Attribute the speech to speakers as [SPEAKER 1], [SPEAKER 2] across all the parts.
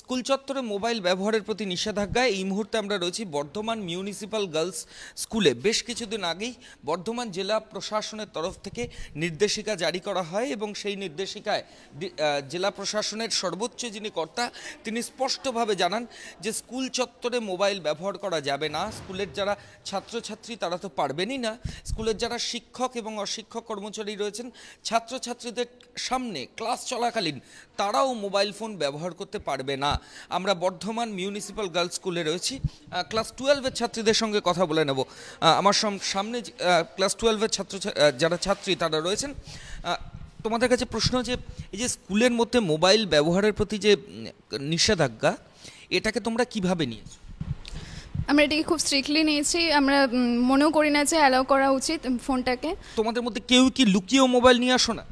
[SPEAKER 1] school চত্বরে mobile ব্যবহারের প্রতি নিষেধাজ্ঞায় এই মুহূর্তে আমরা রয়েছি বর্ধমান মিউনিসিপ্যাল গার্লস স্কুলে বেশ কিছুদিন আগেই বর্ধমান জেলা প্রশাসনের তরফ থেকে নির্দেশিকা জারি করা হয় এবং সেই নির্দেশিকায় জেলা প্রশাসনের সর্বোচ্চ যিনি কর্তা তিনি স্পষ্টভাবে জানান যে স্কুল চত্বরে মোবাইল ব্যবহার করা যাবে না স্কুলের যারা ছাত্রছাত্রী তারা তো পারবেনই না স্কুলের যারা শিক্ষক এবং অশিক্ষক কর্মচারী রয়েছেন ছাত্রছাত্রীদের সামনে ক্লাস চলাকালীন তারাও মোবাইল ফোন ব্যবহার করতে পারবে না আমরা বর্ধমান মিউনিসিপ্যাল গার্লস স্কুলে রয়েছি ক্লাস টুয়েলভের ছাত্রীদের সঙ্গে কথা বলে নেব আমার সামনে ক্লাস টুয়েলভের ছাত্র যারা ছাত্রী তারা রয়েছেন তোমাদের কাছে প্রশ্ন যে এই যে স্কুলের মধ্যে মোবাইল ব্যবহারের প্রতি যে নিষেধাজ্ঞা এটাকে তোমরা কিভাবে নিয়েছো
[SPEAKER 2] আমরা এটাকে খুব স্ট্রিক্টলি নিয়েছি আমরা মনেও করি না যে অ্যালাউ করা উচিত ফোনটাকে
[SPEAKER 1] তোমাদের মধ্যে কেউ কি লুকিয়েও মোবাইল নিয়ে আসো না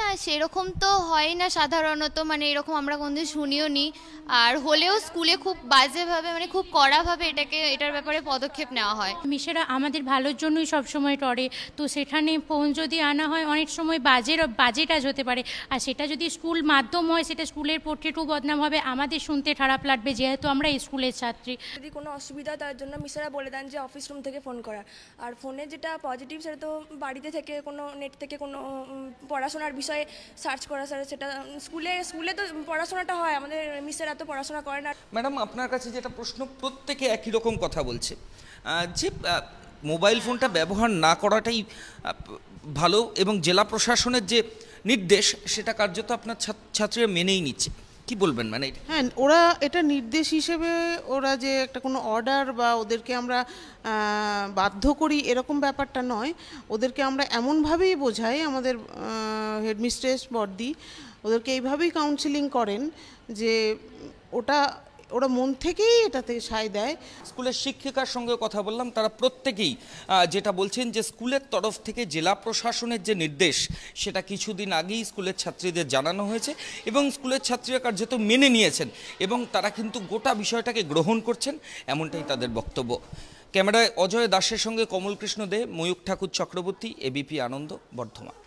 [SPEAKER 2] না সেরকম তো হয় না সাধারণত মানে এরকম আমরা কোনদিন শুনিও নি আর হলেও স্কুলে খুব বাজেভাবে মানে খুব কড়াভাবে এটাকে এটার ব্যাপারে পদক্ষেপ নেওয়া হয় মিশেরা আমাদের ভালোর জন্যই
[SPEAKER 3] সবসময় টরে তো সেখানে ফোন যদি আনা হয় অনেক সময় বাজের বাজে টাজ হতে পারে আর সেটা যদি স্কুল মাধ্যম হয় সেটা স্কুলের পক্ষেটু বদনাম হবে আমাদের শুনতে খারাপ লাগবে যেহেতু আমরা স্কুলের ছাত্রী
[SPEAKER 2] যদি কোনো অসুবিধা তার জন্য মিশেরা বলে দেন যে অফিস রুম থেকে ফোন করা আর ফোনে যেটা পজিটিভ সেটা তো বাড়িতে থেকে কোনো নেট থেকে কোনো পড়াশোনার বিষয় বিষয়ে সার্চ করা স্যার সেটা স্কুলে স্কুলে তো পড়াশোনাটা হয় আমাদের মিসের এত পড়াশোনা করে না
[SPEAKER 1] ম্যাডাম আপনার কাছে যেটা প্রশ্ন প্রত্যেকে একই রকম কথা বলছে যে মোবাইল ফোনটা ব্যবহার না করাটাই ভালো এবং জেলা প্রশাসনের যে নির্দেশ সেটা কার্যত আপনার ছাত্রীরা মেনেই নিচ্ছে কি বলবেন মানে
[SPEAKER 3] হ্যাঁ ওরা এটা নির্দেশ হিসেবে ওরা যে একটা কোনো অর্ডার বা ওদেরকে আমরা বাধ্য করি এরকম ব্যাপারটা নয় ওদেরকে আমরা এমনভাবেই বোঝাই আমাদের হেডমিস্ট্রেস বর্দি ওদেরকে এইভাবেই কাউন্সিলিং করেন যে ওটা ওরা মন
[SPEAKER 1] থেকেই এটাতে সায় দেয় স্কুলের শিক্ষিকার সঙ্গে কথা বললাম তারা প্রত্যেকেই যেটা বলছেন যে স্কুলের তরফ থেকে জেলা প্রশাসনের যে নির্দেশ সেটা কিছুদিন আগেই স্কুলের ছাত্রীদের জানানো হয়েছে এবং স্কুলের ছাত্রীরা কার্যত মেনে নিয়েছেন এবং তারা কিন্তু গোটা বিষয়টাকে গ্রহণ করছেন এমনটাই তাদের বক্তব্য ক্যামেরায় অজয় দাসের সঙ্গে কমলকৃষ্ণ দে ময়ূক ঠাকুর চক্রবর্তী এবিপি আনন্দ বর্ধমান